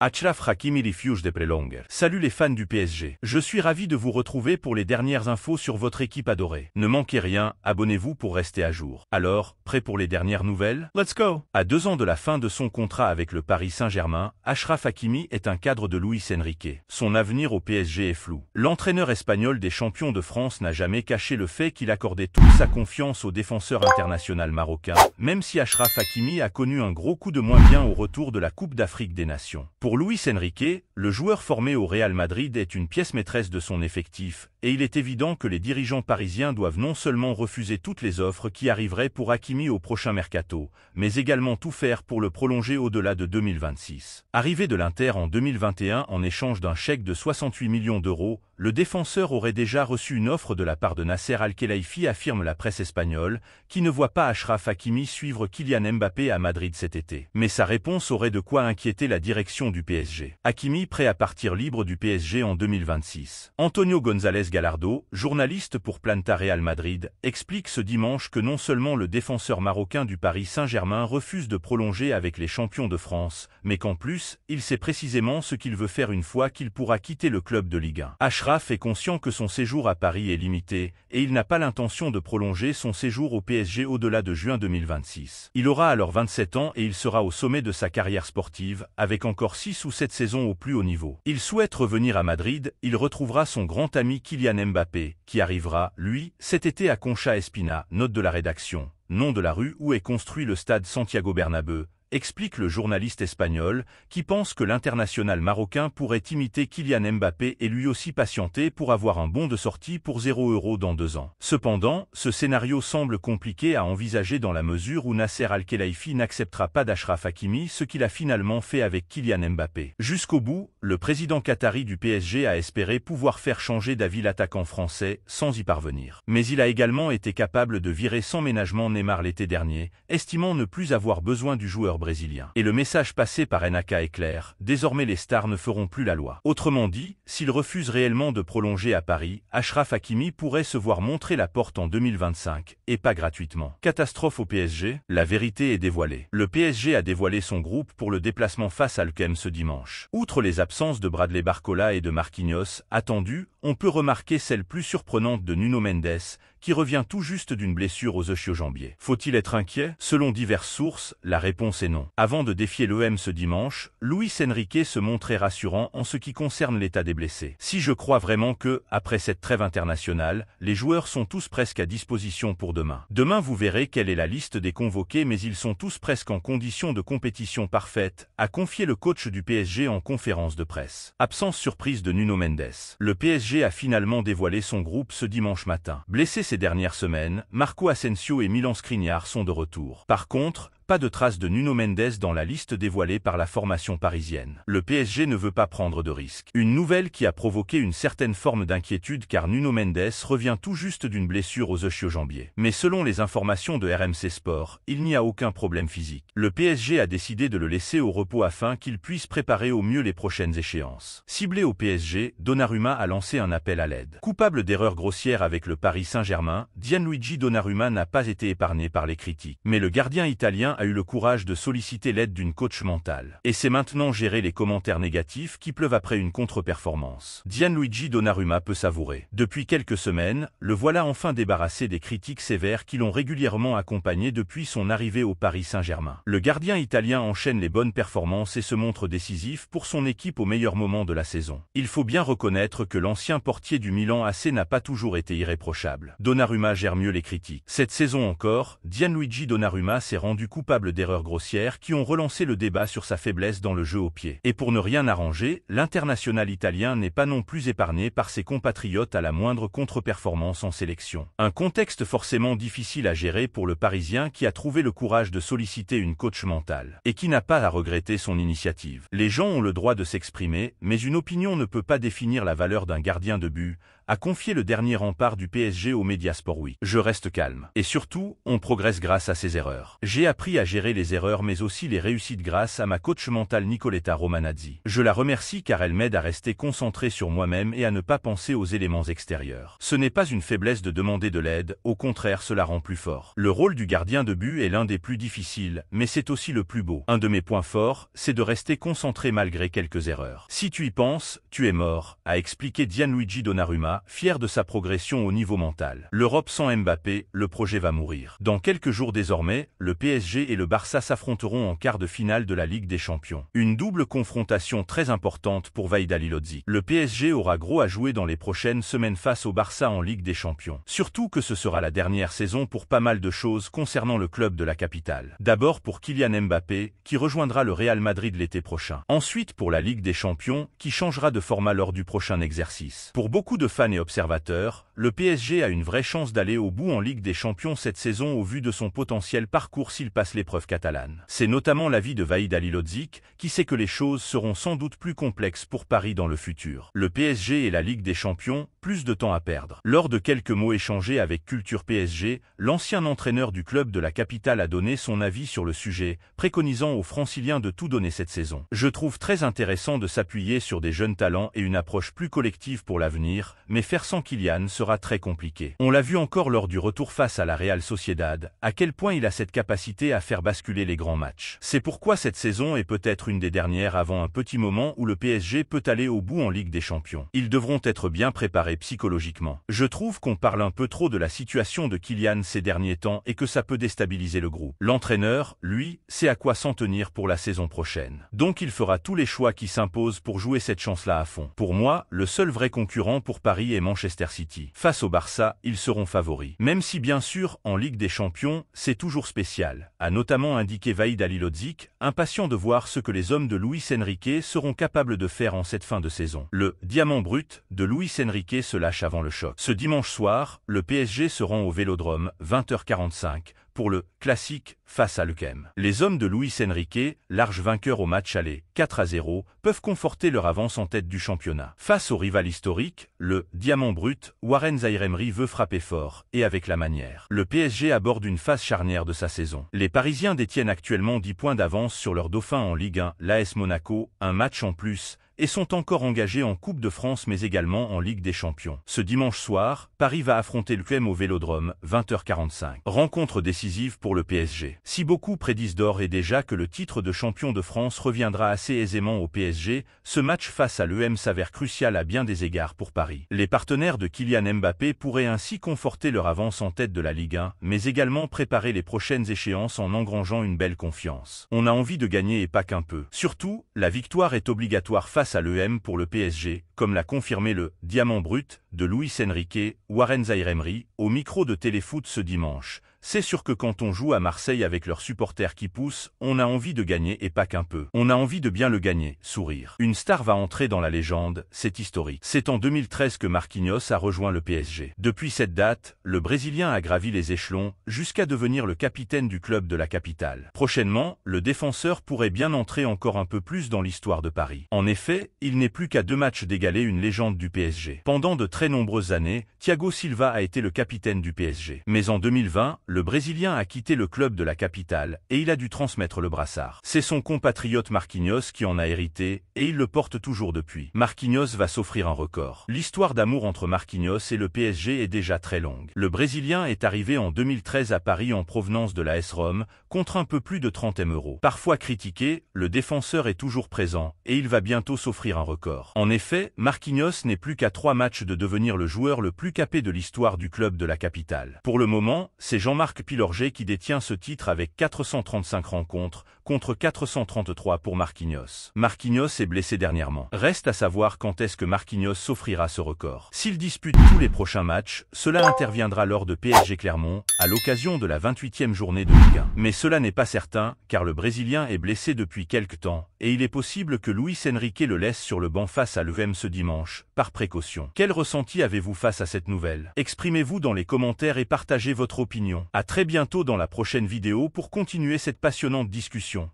Achraf Hakimi Refuge de prolonger. Salut les fans du PSG. Je suis ravi de vous retrouver pour les dernières infos sur votre équipe adorée. Ne manquez rien, abonnez-vous pour rester à jour. Alors, prêt pour les dernières nouvelles Let's go À deux ans de la fin de son contrat avec le Paris Saint-Germain, Achraf Hakimi est un cadre de Luis Enrique. Son avenir au PSG est flou. L'entraîneur espagnol des champions de France n'a jamais caché le fait qu'il accordait toute sa confiance au défenseur international marocain, même si Achraf Hakimi a connu un gros coup de moins bien au retour de la Coupe d'Afrique des Nations. Pour Luis Enrique, le joueur formé au Real Madrid est une pièce maîtresse de son effectif, et il est évident que les dirigeants parisiens doivent non seulement refuser toutes les offres qui arriveraient pour Hakimi au prochain mercato, mais également tout faire pour le prolonger au-delà de 2026. Arrivé de l'Inter en 2021 en échange d'un chèque de 68 millions d'euros, le défenseur aurait déjà reçu une offre de la part de Nasser Al-Khelaifi affirme la presse espagnole, qui ne voit pas Ashraf Hakimi suivre Kylian Mbappé à Madrid cet été. Mais sa réponse aurait de quoi inquiéter la direction du PSG. Hakimi prêt à partir libre du PSG en 2026. Antonio González Galardo, journaliste pour Planta Real Madrid, explique ce dimanche que non seulement le défenseur marocain du Paris Saint-Germain refuse de prolonger avec les champions de France, mais qu'en plus, il sait précisément ce qu'il veut faire une fois qu'il pourra quitter le club de Ligue 1. Graff est conscient que son séjour à Paris est limité, et il n'a pas l'intention de prolonger son séjour au PSG au-delà de juin 2026. Il aura alors 27 ans et il sera au sommet de sa carrière sportive, avec encore 6 ou 7 saisons au plus haut niveau. Il souhaite revenir à Madrid, il retrouvera son grand ami Kylian Mbappé, qui arrivera, lui, cet été à Concha Espina, note de la rédaction, nom de la rue où est construit le stade Santiago Bernabeu, explique le journaliste espagnol, qui pense que l'international marocain pourrait imiter Kylian Mbappé et lui aussi patienter pour avoir un bon de sortie pour 0 euros dans deux ans. Cependant, ce scénario semble compliqué à envisager dans la mesure où Nasser Al-Khelaifi n'acceptera pas d'Ashraf Hakimi, ce qu'il a finalement fait avec Kylian Mbappé. Jusqu'au bout, le président qatari du PSG a espéré pouvoir faire changer d'avis l'attaquant français sans y parvenir. Mais il a également été capable de virer sans ménagement Neymar l'été dernier, estimant ne plus avoir besoin du joueur et le message passé par Enaka est clair, désormais les stars ne feront plus la loi. Autrement dit, s'ils refusent réellement de prolonger à Paris, Ashraf Hakimi pourrait se voir montrer la porte en 2025, et pas gratuitement. Catastrophe au PSG, la vérité est dévoilée. Le PSG a dévoilé son groupe pour le déplacement face à l'UQEM ce dimanche. Outre les absences de Bradley Barcola et de Marquinhos, attendues, on peut remarquer celle plus surprenante de Nuno Mendes, qui revient tout juste d'une blessure aux oeufs jambiers Faut-il être inquiet Selon diverses sources, la réponse est non. Avant de défier l'OM ce dimanche, Luis Enrique se montrait rassurant en ce qui concerne l'état des blessés. Si je crois vraiment que, après cette trêve internationale, les joueurs sont tous presque à disposition pour demain. Demain, vous verrez quelle est la liste des convoqués, mais ils sont tous presque en condition de compétition parfaite, a confié le coach du PSG en conférence de presse. Absence surprise de Nuno Mendes. Le PSG a finalement dévoilé son groupe ce dimanche matin. Blessé ces dernières semaines, Marco Asensio et Milan Skriniar sont de retour. Par contre, pas de trace de Nuno Mendes dans la liste dévoilée par la formation parisienne. Le PSG ne veut pas prendre de risques. Une nouvelle qui a provoqué une certaine forme d'inquiétude car Nuno Mendes revient tout juste d'une blessure aux ischio-jambiers. Mais selon les informations de RMC Sport, il n'y a aucun problème physique. Le PSG a décidé de le laisser au repos afin qu'il puisse préparer au mieux les prochaines échéances. Ciblé au PSG, Donnarumma a lancé un appel à l'aide. Coupable d'erreurs grossières avec le Paris Saint-Germain, Gianluigi Donnarumma n'a pas été épargné par les critiques. Mais le gardien italien a eu le courage de solliciter l'aide d'une coach mentale. Et c'est maintenant gérer les commentaires négatifs qui pleuvent après une contre-performance. Gianluigi Donnarumma peut savourer. Depuis quelques semaines, le voilà enfin débarrassé des critiques sévères qui l'ont régulièrement accompagné depuis son arrivée au Paris Saint-Germain. Le gardien italien enchaîne les bonnes performances et se montre décisif pour son équipe au meilleur moment de la saison. Il faut bien reconnaître que l'ancien portier du Milan AC n'a pas toujours été irréprochable. Donnarumma gère mieux les critiques. Cette saison encore, Gianluigi Donnarumma s'est rendu coup d'erreurs grossières qui ont relancé le débat sur sa faiblesse dans le jeu au pied. Et pour ne rien arranger, l'international italien n'est pas non plus épargné par ses compatriotes à la moindre contre-performance en sélection. Un contexte forcément difficile à gérer pour le Parisien qui a trouvé le courage de solliciter une coach mentale et qui n'a pas à regretter son initiative. Les gens ont le droit de s'exprimer, mais une opinion ne peut pas définir la valeur d'un gardien de but, a confié le dernier rempart du PSG au Mediasport Oui. Je reste calme. Et surtout, on progresse grâce à ses erreurs. J'ai appris à gérer les erreurs mais aussi les réussites grâce à ma coach mentale Nicoletta Romanazzi. Je la remercie car elle m'aide à rester concentré sur moi-même et à ne pas penser aux éléments extérieurs. Ce n'est pas une faiblesse de demander de l'aide, au contraire cela rend plus fort. Le rôle du gardien de but est l'un des plus difficiles, mais c'est aussi le plus beau. Un de mes points forts, c'est de rester concentré malgré quelques erreurs. Si tu y penses, tu es mort, a expliqué Gianluigi Donnarumma fier de sa progression au niveau mental. L'Europe sans Mbappé, le projet va mourir. Dans quelques jours désormais, le PSG et le Barça s'affronteront en quart de finale de la Ligue des Champions. Une double confrontation très importante pour Vaidalilozzi. Le PSG aura gros à jouer dans les prochaines semaines face au Barça en Ligue des Champions. Surtout que ce sera la dernière saison pour pas mal de choses concernant le club de la capitale. D'abord pour Kylian Mbappé, qui rejoindra le Real Madrid l'été prochain. Ensuite pour la Ligue des Champions, qui changera de format lors du prochain exercice. Pour beaucoup de fans et observateur, le PSG a une vraie chance d'aller au bout en Ligue des Champions cette saison au vu de son potentiel parcours s'il passe l'épreuve catalane. C'est notamment l'avis de Vaïd Alilodzic, qui sait que les choses seront sans doute plus complexes pour Paris dans le futur. Le PSG et la Ligue des Champions, plus de temps à perdre. Lors de quelques mots échangés avec Culture PSG, l'ancien entraîneur du club de la capitale a donné son avis sur le sujet, préconisant aux franciliens de tout donner cette saison. Je trouve très intéressant de s'appuyer sur des jeunes talents et une approche plus collective pour l'avenir, mais mais faire sans Kylian sera très compliqué. On l'a vu encore lors du retour face à la Real Sociedad, à quel point il a cette capacité à faire basculer les grands matchs. C'est pourquoi cette saison est peut-être une des dernières avant un petit moment où le PSG peut aller au bout en Ligue des Champions. Ils devront être bien préparés psychologiquement. Je trouve qu'on parle un peu trop de la situation de Kylian ces derniers temps et que ça peut déstabiliser le groupe. L'entraîneur, lui, sait à quoi s'en tenir pour la saison prochaine. Donc il fera tous les choix qui s'imposent pour jouer cette chance-là à fond. Pour moi, le seul vrai concurrent pour Paris et Manchester City. Face au Barça, ils seront favoris. Même si bien sûr, en Ligue des Champions, c'est toujours spécial, a notamment indiqué Vaïd Alilodzic, impatient de voir ce que les hommes de Luis Enrique seront capables de faire en cette fin de saison. Le « diamant brut » de Luis Enrique se lâche avant le choc. Ce dimanche soir, le PSG se rend au Vélodrome, 20h45, pour le classique face à l'UQEM, e Les hommes de Luis Enrique, large vainqueur au match aller 4 à 0, peuvent conforter leur avance en tête du championnat. Face au rival historique, le diamant brut, Warren Zairemri veut frapper fort et avec la manière. Le PSG aborde une phase charnière de sa saison. Les Parisiens détiennent actuellement 10 points d'avance sur leur dauphin en Ligue 1, l'AS Monaco, un match en plus et sont encore engagés en Coupe de France mais également en Ligue des Champions. Ce dimanche soir, Paris va affronter QM au Vélodrome, 20h45. Rencontre décisive pour le PSG. Si beaucoup prédisent d'or et déjà que le titre de champion de France reviendra assez aisément au PSG, ce match face à l'EM s'avère crucial à bien des égards pour Paris. Les partenaires de Kylian Mbappé pourraient ainsi conforter leur avance en tête de la Ligue 1, mais également préparer les prochaines échéances en engrangeant une belle confiance. On a envie de gagner et pas qu'un peu. Surtout, la victoire est obligatoire face ça à l'EM pour le PSG, comme l'a confirmé le « diamant brut » de Luis Enrique, Warren Zairemri, au micro de Téléfoot ce dimanche. C'est sûr que quand on joue à Marseille avec leurs supporters qui poussent, on a envie de gagner et pas qu'un peu. On a envie de bien le gagner, sourire. Une star va entrer dans la légende, c'est historique. C'est en 2013 que Marquinhos a rejoint le PSG. Depuis cette date, le Brésilien a gravi les échelons, jusqu'à devenir le capitaine du club de la capitale. Prochainement, le défenseur pourrait bien entrer encore un peu plus dans l'histoire de Paris. En effet, il n'est plus qu'à deux matchs d'égalité une légende du PSG. Pendant de très nombreuses années, Thiago Silva a été le capitaine du PSG. Mais en 2020, le Brésilien a quitté le club de la capitale et il a dû transmettre le brassard. C'est son compatriote Marquinhos qui en a hérité et il le porte toujours depuis. Marquinhos va s'offrir un record. L'histoire d'amour entre Marquinhos et le PSG est déjà très longue. Le Brésilien est arrivé en 2013 à Paris en provenance de la S-Rome contre un peu plus de 30 m euros. Parfois critiqué, le défenseur est toujours présent et il va bientôt s'offrir un record. En effet, Marquinhos n'est plus qu'à trois matchs de devenir le joueur le plus capé de l'histoire du club de la capitale. Pour le moment, c'est Jean-Marc Pilorget qui détient ce titre avec 435 rencontres, contre 433 pour Marquinhos. Marquinhos est blessé dernièrement. Reste à savoir quand est-ce que Marquinhos s'offrira ce record. S'il dispute tous les prochains matchs, cela interviendra lors de PSG Clermont, à l'occasion de la 28e journée de Ligue 1. Mais cela n'est pas certain, car le Brésilien est blessé depuis quelque temps, et il est possible que Luis Enrique le laisse sur le banc face à l'EVM ce dimanche, par précaution. Quel ressenti avez-vous face à cette nouvelle Exprimez-vous dans les commentaires et partagez votre opinion. À très bientôt dans la prochaine vidéo pour continuer cette passionnante discussion.